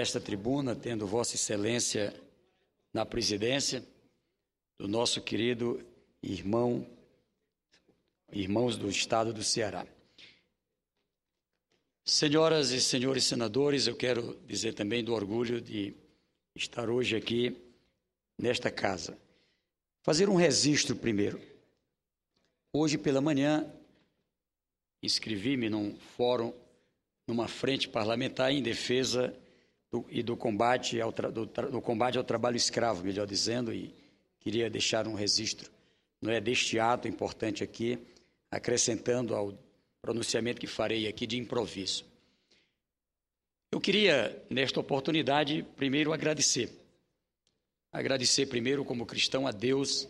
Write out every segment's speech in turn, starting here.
esta tribuna, tendo Vossa Excelência na presidência, do nosso querido irmão, irmãos do Estado do Ceará. Senhoras e senhores senadores, eu quero dizer também do orgulho de estar hoje aqui nesta casa. Fazer um registro primeiro. Hoje pela manhã, inscrevi-me num fórum, numa frente parlamentar em defesa do, e do combate, ao tra, do, do, combate ao trabalho escravo, melhor dizendo, e queria deixar um registro não é, deste ato importante aqui, acrescentando ao pronunciamento que farei aqui de improviso. Eu queria, nesta oportunidade, primeiro agradecer. Agradecer, primeiro, como cristão, a Deus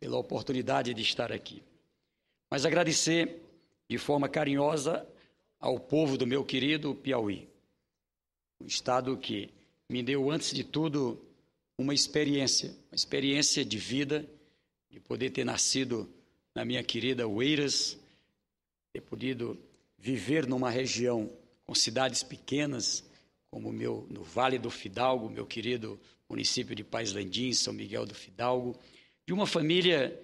pela oportunidade de estar aqui. Mas agradecer de forma carinhosa ao povo do meu querido Piauí um estado que me deu, antes de tudo, uma experiência, uma experiência de vida, de poder ter nascido na minha querida Oeiras, ter podido viver numa região com cidades pequenas, como meu, no Vale do Fidalgo, meu querido município de Pais Landim, São Miguel do Fidalgo, de uma família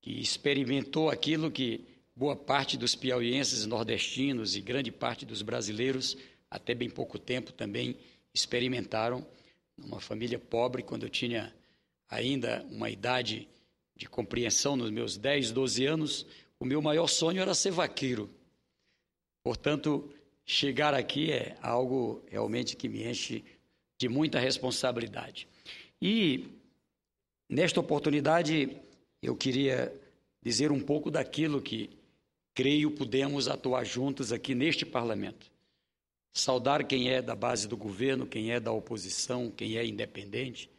que experimentou aquilo que boa parte dos piauienses, nordestinos e grande parte dos brasileiros até bem pouco tempo também experimentaram numa família pobre quando eu tinha ainda uma idade de compreensão nos meus 10, 12 anos, o meu maior sonho era ser vaqueiro. Portanto, chegar aqui é algo realmente que me enche de muita responsabilidade. E nesta oportunidade eu queria dizer um pouco daquilo que creio podemos atuar juntos aqui neste parlamento saudar quem é da base do governo, quem é da oposição, quem é independente,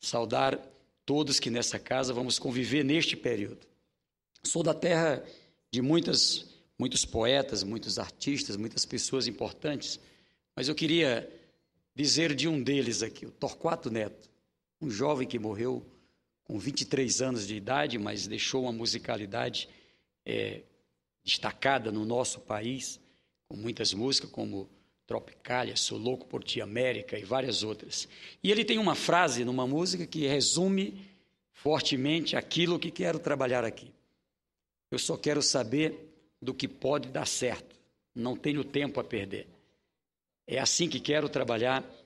saudar todos que nessa casa vamos conviver neste período. Sou da terra de muitas, muitos poetas, muitos artistas, muitas pessoas importantes, mas eu queria dizer de um deles aqui, o Torquato Neto, um jovem que morreu com 23 anos de idade, mas deixou uma musicalidade é, destacada no nosso país, com muitas músicas como Tropicália, Sou Louco por Ti, América e várias outras. E ele tem uma frase numa música que resume fortemente aquilo que quero trabalhar aqui. Eu só quero saber do que pode dar certo. Não tenho tempo a perder. É assim que quero trabalhar